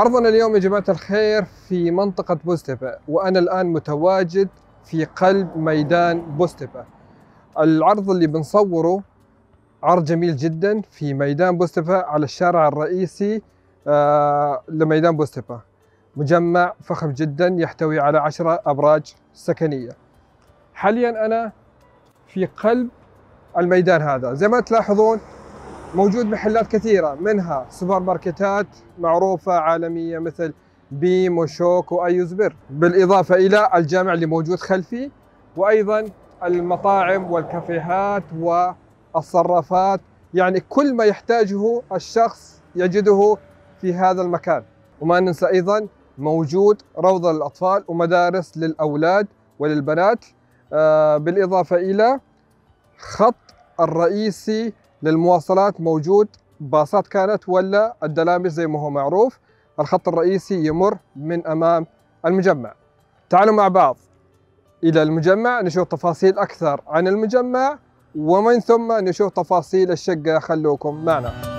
عرضنا اليوم يا جماعة الخير في منطقة بوستبة وأنا الآن متواجد في قلب ميدان بوستبة العرض اللي بنصوره عرض جميل جدا في ميدان بوستبة على الشارع الرئيسي آه لميدان بوستبة مجمع فخم جدا يحتوي على عشرة أبراج سكنية حاليا أنا في قلب الميدان هذا زي ما تلاحظون موجود محلات كثيرة منها سوبر ماركتات معروفة عالمية مثل بيم وشوك وأيوزبر بالإضافة إلى الجامع اللي موجود خلفي وأيضا المطاعم والكافيهات والصرافات يعني كل ما يحتاجه الشخص يجده في هذا المكان وما ننسى أيضا موجود روضة للأطفال ومدارس للأولاد وللبنات آه، بالإضافة إلى خط الرئيسي للمواصلات موجود باصات كانت ولا الدلامس زي ما هو معروف الخط الرئيسي يمر من أمام المجمع تعالوا مع بعض إلى المجمع نشوف تفاصيل أكثر عن المجمع ومن ثم نشوف تفاصيل الشقة خلوكم معنا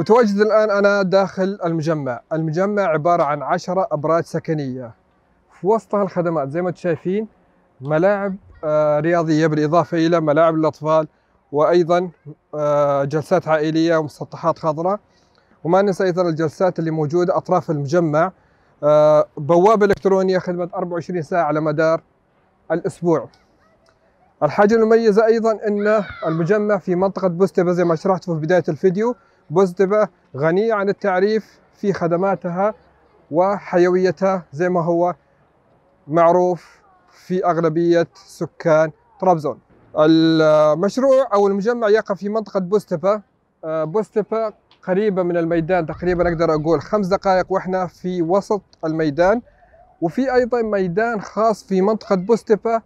متواجد الآن أنا داخل المجمع المجمع عبارة عن عشرة أبراج سكنية في وسطها الخدمات زي ما تشايفين شايفين ملاعب آه، رياضية بالإضافة إلى ملاعب للأطفال وأيضا آه، جلسات عائلية ومسطحات خضراء وما ننسى أيضا الجلسات اللي موجودة أطراف المجمع آه، بوابة إلكترونية خدمة 24 ساعة على مدار الأسبوع الحاجة المميزة أيضا أن المجمع في منطقة بوستبة زي ما شرحت في بداية الفيديو بوزدبة غنية عن التعريف في خدماتها وحيويتها زي ما هو معروف في أغلبية سكان طرابزون المشروع أو المجمع يقع في منطقة بوستبة بوستبة قريبة من الميدان تقريبا أقدر أقول خمس دقائق وإحنا في وسط الميدان وفي أيضا ميدان خاص في منطقة بوستبة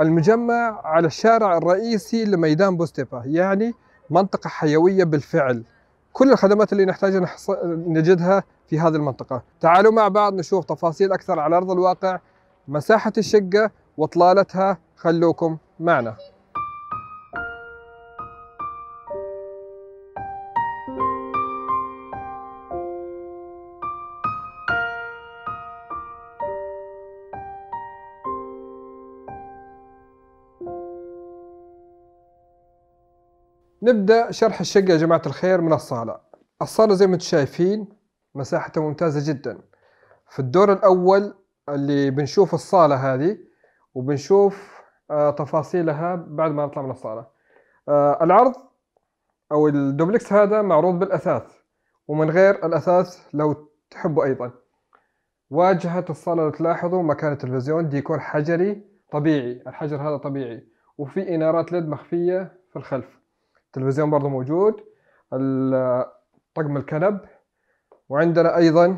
المجمع على الشارع الرئيسي لميدان بوستبة يعني منطقة حيوية بالفعل كل الخدمات اللي نحتاجها نحص... نجدها في هذه المنطقة تعالوا مع بعض نشوف تفاصيل أكثر على أرض الواقع مساحة الشقة وطلالتها خلوكم معنا نبدأ شرح الشقة يا جماعة الخير من الصالة الصالة زي ما انتم شايفين مساحتها ممتازة جدا في الدور الأول اللي بنشوف الصالة هذه وبنشوف آه، تفاصيلها بعد ما نطلع من الصالة آه، العرض أو الدوبلكس هذا معروض بالأثاث ومن غير الأثاث لو تحبوا أيضا واجهة الصالة لو تلاحظوا مكان التلفزيون ديكور حجري طبيعي الحجر هذا طبيعي وفي إنارات ليد مخفية في الخلف التلفزيون برضه موجود طقم الكنب وعندنا أيضا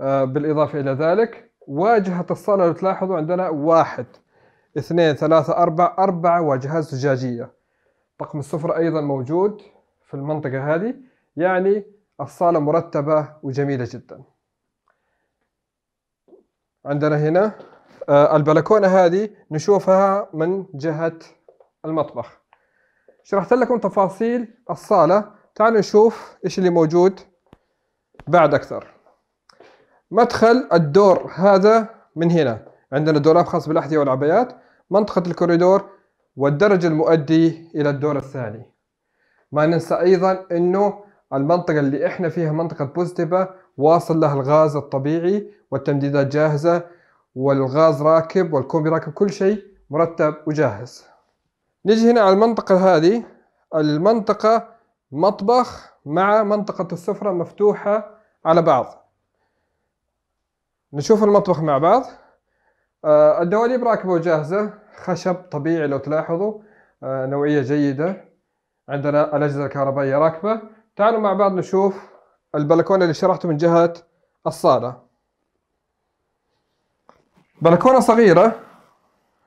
آه، بالإضافة إلى ذلك واجهة الصالة لو تلاحظوا عندنا واحد اثنين ثلاثة أربعة أربعة واجهات زجاجية طقم السفرة أيضا موجود في المنطقة هذه يعني الصالة مرتبة وجميلة جدا عندنا هنا آه، البلكونة هذه نشوفها من جهة المطبخ شرحت لكم تفاصيل الصالة تعالوا نشوف إيش اللي موجود بعد أكثر مدخل الدور هذا من هنا عندنا دولاب خاص بالأحذية والعبايات منطقة الكوريدور والدرج المؤدي إلى الدور الثاني ما ننسى أيضا أنه المنطقة اللي إحنا فيها منطقة بوزدبة واصل لها الغاز الطبيعي والتمديدات جاهزة والغاز راكب والكومبي راكب كل شيء مرتب وجاهز نجي هنا على المنطقة هذه المنطقة مطبخ مع منطقة السفرة مفتوحة على بعض نشوف المطبخ مع بعض آه، الدواليب راكبة وجاهزة خشب طبيعي لو تلاحظوا آه، نوعية جيدة عندنا الأجهزة الكهربائية راكبة تعالوا مع بعض نشوف البلكونة اللي شرحته من جهة الصالة بلكونة صغيرة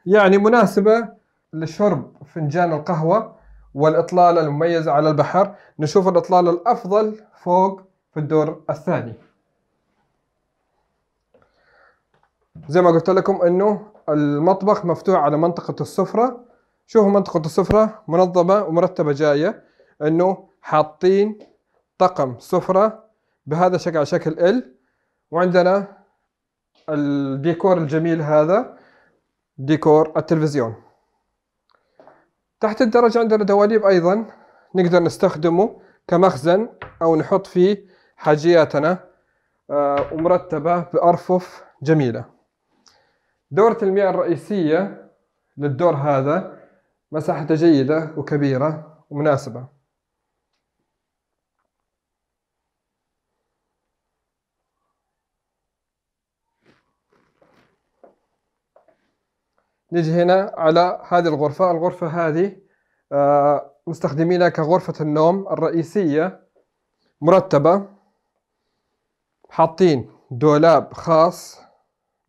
يعني مناسبة لشرب فنجان القهوة والإطلالة المميزة على البحر نشوف الإطلالة الأفضل فوق في الدور الثاني زي ما قلت لكم أنه المطبخ مفتوح على منطقة السفرة شوفوا منطقة السفرة منظمة ومرتبة جاية أنه حاطين طقم سفرة بهذا الشكل على شكل ال وعندنا الديكور الجميل هذا ديكور التلفزيون تحت الدرج عندنا دواليب أيضا نقدر نستخدمه كمخزن أو نحط فيه حاجياتنا آه، ومرتبة بأرفف جميلة دورة المياه الرئيسية للدور هذا مساحتها جيدة وكبيرة ومناسبة نجي هنا على هذه الغرفة الغرفة هذه آه، مستخدمينها كغرفة النوم الرئيسية مرتبة حاطين دولاب خاص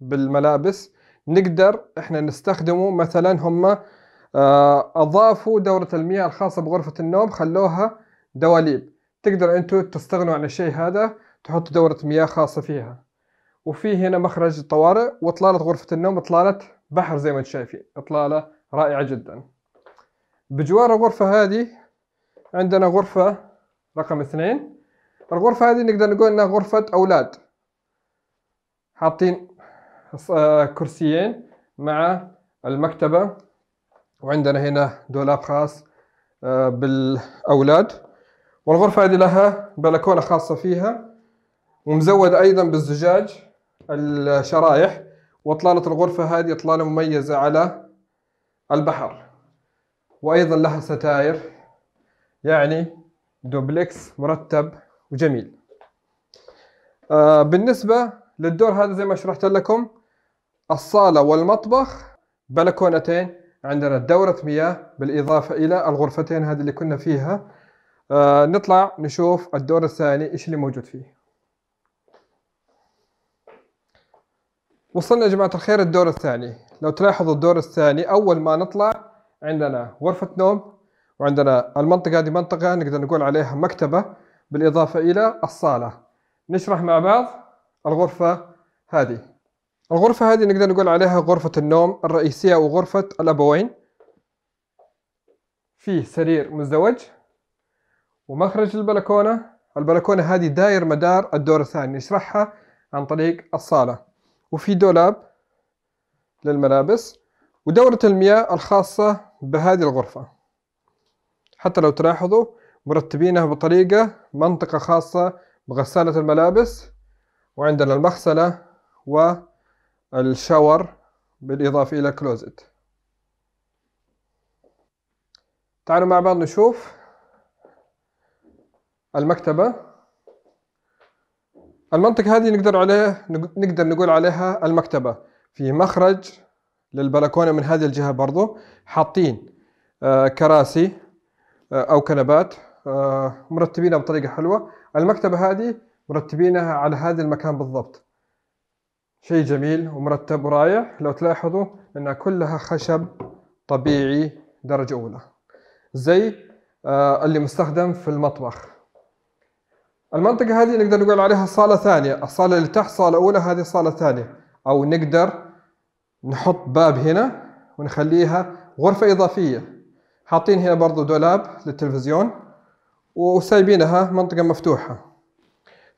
بالملابس نقدر احنا نستخدمه مثلا هم آه، اضافوا دورة المياه الخاصة بغرفة النوم خلوها دواليب تقدر انتوا تستغنوا عن الشيء هذا تحطوا دورة مياه خاصة فيها وفي هنا مخرج الطوارئ واطلالة غرفة النوم اطلالة بحر زي ما انتم شايفين يعني، اطلاله رائعه جدا بجوار الغرفه هذه عندنا غرفه رقم اثنين الغرفه هذه نقدر نقول انها غرفه اولاد حاطين آه، كرسيين مع المكتبه وعندنا هنا دولاب خاص آه، بالاولاد والغرفه هذه لها بلكونه خاصه فيها ومزود ايضا بالزجاج الشرايح وإطلالة الغرفة هذه إطلالة مميزة على البحر وأيضا لها ستاير يعني دوبلكس مرتب وجميل آه بالنسبة للدور هذا زي ما شرحت لكم الصالة والمطبخ بلكونتين عندنا دورة مياه بالإضافة إلى الغرفتين هذه اللي كنا فيها آه نطلع نشوف الدور الثاني إيش اللي موجود فيه وصلنا يا جماعة الخير الدور الثاني لو تلاحظوا الدور الثاني أول ما نطلع عندنا غرفة نوم وعندنا المنطقة هذه منطقة نقدر نقول عليها مكتبة بالإضافة إلى الصالة نشرح مع بعض الغرفة هذه الغرفة هذه نقدر نقول عليها غرفة النوم الرئيسية وغرفة الأبوين فيه سرير مزدوج ومخرج البلكونة البلكونة هذه داير مدار الدور الثاني نشرحها عن طريق الصالة وفي دولاب للملابس ودورة المياه الخاصة بهذه الغرفة حتى لو تلاحظوا مرتبينها بطريقة منطقة خاصة بغسالة الملابس وعندنا المغسلة والشاور بالإضافة إلى كلوزت تعالوا مع بعض نشوف المكتبة المنطقة هذه نقدر عليه نقدر نقول عليها المكتبة في مخرج للبلكونة من هذه الجهة برضو حاطين آه، كراسي آه، أو كنبات آه، مرتبينها بطريقة حلوة المكتبة هذه مرتبينها على هذا المكان بالضبط شيء جميل ومرتب ورايح لو تلاحظوا انها كلها خشب طبيعي درجة أولى زي اللي مستخدم في المطبخ المنطقة هذه نقدر نقول عليها صالة ثانية الصالة اللي تحت صالة أولى هذه صالة ثانية أو نقدر نحط باب هنا ونخليها غرفة إضافية حاطين هنا برضو دولاب للتلفزيون وسايبينها منطقة مفتوحة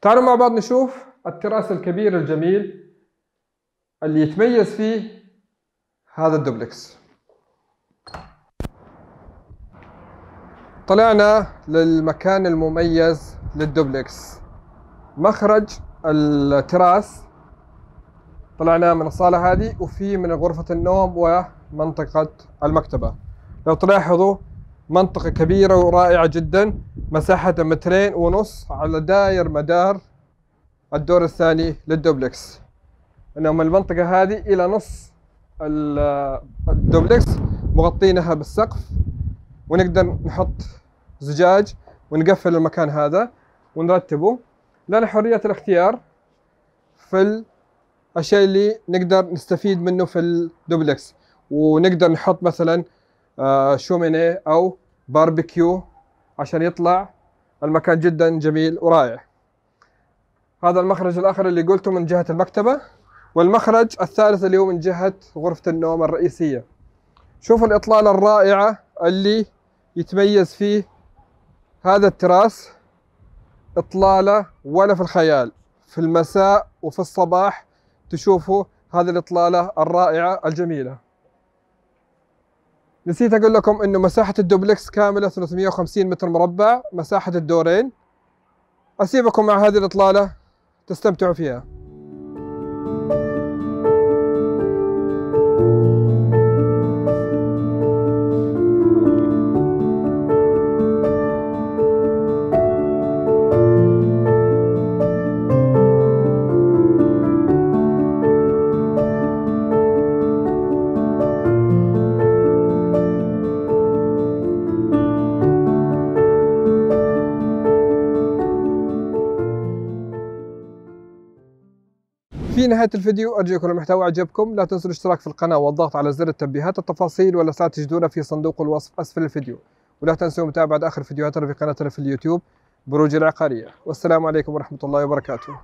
تعالوا مع بعض نشوف التراس الكبير الجميل اللي يتميز فيه هذا الدوبلكس طلعنا للمكان المميز للدوبلكس مخرج التراس طلعنا من الصالة هذه وفي من غرفة النوم ومنطقة المكتبة لو تلاحظوا منطقة كبيرة ورائعة جدا مساحتها مترين ونص على داير مدار الدور الثاني للدوبلكس انهم المنطقة هذه الى نص الدوبلكس مغطينها بالسقف ونقدر نحط زجاج ونقفل المكان هذا ونرتبه لنا حرية الاختيار في الشيء اللي نقدر نستفيد منه في الدوبلكس ونقدر نحط مثلا آه، شومينيه او باربيكيو عشان يطلع المكان جدا جميل ورائع هذا المخرج الاخر اللي قلته من جهه المكتبه والمخرج الثالث اللي هو من جهه غرفه النوم الرئيسيه شوفوا الاطلاله الرائعه اللي يتميز فيه هذا التراس اطلاله ولا في الخيال في المساء وفي الصباح تشوفوا هذه الاطلاله الرائعه الجميله نسيت اقول لكم انه مساحه الدوبلكس كامله 350 متر مربع مساحه الدورين اسيبكم مع هذه الاطلاله تستمتعوا فيها نهاية الفيديو أرجو يكون المحتوى عجبكم لا تنسوا الاشتراك في القناة والضغط على زر التنبيهات التفاصيل والأسئلة تجدونها في صندوق الوصف أسفل الفيديو ولا تنسوا متابعة آخر فيديوهاتنا في قناتنا في اليوتيوب بروج العقارية والسلام عليكم ورحمة الله وبركاته